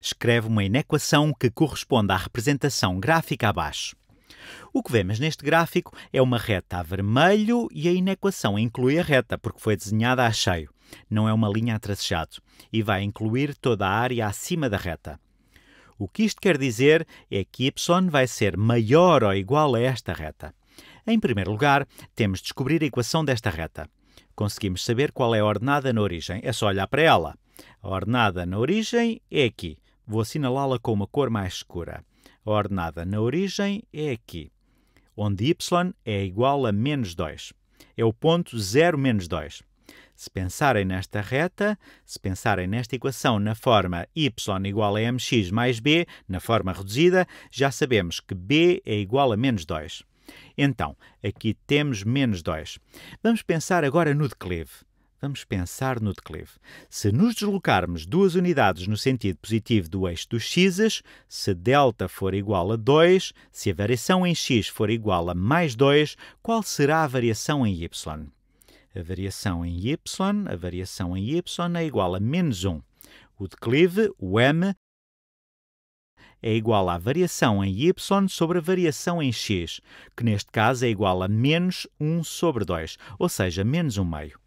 Escreve uma inequação que corresponde à representação gráfica abaixo. O que vemos neste gráfico é uma reta a vermelho e a inequação inclui a reta, porque foi desenhada a cheio, não é uma linha a tracejado, e vai incluir toda a área acima da reta. O que isto quer dizer é que y vai ser maior ou igual a esta reta. Em primeiro lugar, temos de descobrir a equação desta reta. Conseguimos saber qual é a ordenada na origem, é só olhar para ela. A ordenada na origem é aqui. Vou assinalá-la com uma cor mais escura. A ordenada na origem é aqui, onde y é igual a menos 2. É o ponto 0 menos 2. Se pensarem nesta reta, se pensarem nesta equação na forma y igual a mx mais b, na forma reduzida, já sabemos que b é igual a menos 2. Então, aqui temos menos 2. Vamos pensar agora no declive. Vamos pensar no declive. Se nos deslocarmos duas unidades no sentido positivo do eixo dos x, se delta for igual a 2, se a variação em x for igual a mais 2, qual será a variação em y? A variação em y, a variação em y é igual a menos 1. O declive, o m, é igual à variação em y sobre a variação em x, que neste caso é igual a menos 1 sobre 2, ou seja, menos 1 meio.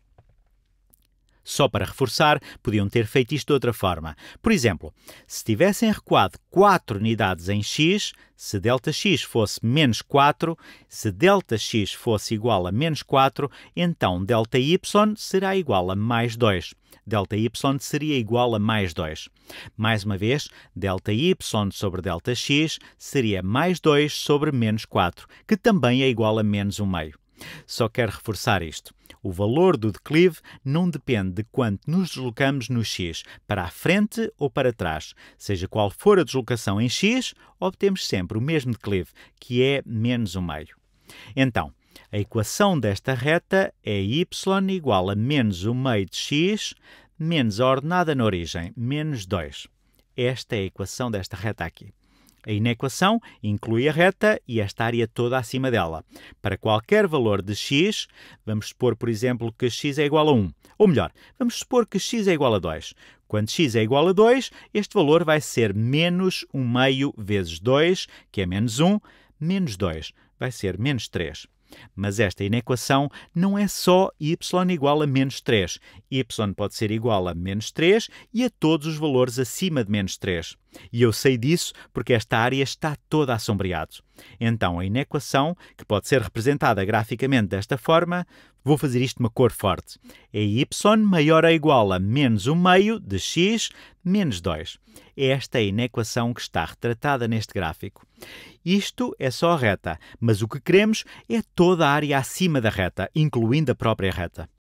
Só para reforçar, podiam ter feito isto de outra forma. Por exemplo, se tivessem recuado 4 unidades em x, se Δx fosse menos 4, se Δx fosse igual a menos 4, então Δy será igual a mais 2. Δy seria igual a mais 2. Mais uma vez, Δy sobre Δx seria mais 2 sobre menos 4, que também é igual a menos 1 meio. Só quero reforçar isto. O valor do declive não depende de quanto nos deslocamos no x, para a frente ou para trás. Seja qual for a deslocação em x, obtemos sempre o mesmo declive, que é menos 1 meio. Então, a equação desta reta é y igual a menos 1 meio de x menos a ordenada na origem, menos 2. Esta é a equação desta reta aqui. A inequação inclui a reta e esta área toda acima dela. Para qualquer valor de x, vamos supor, por exemplo, que x é igual a 1. Ou melhor, vamos supor que x é igual a 2. Quando x é igual a 2, este valor vai ser menos 1 meio vezes 2, que é menos 1, menos 2, vai ser menos 3. Mas esta inequação não é só y igual a menos 3. y pode ser igual a menos 3 e a todos os valores acima de menos 3. E eu sei disso porque esta área está toda assombreada. Então, a inequação, que pode ser representada graficamente desta forma, vou fazer isto uma cor forte. É y maior ou igual a menos 1 meio de x menos 2. É esta é a inequação que está retratada neste gráfico. Isto é só a reta, mas o que queremos é toda a área acima da reta, incluindo a própria reta.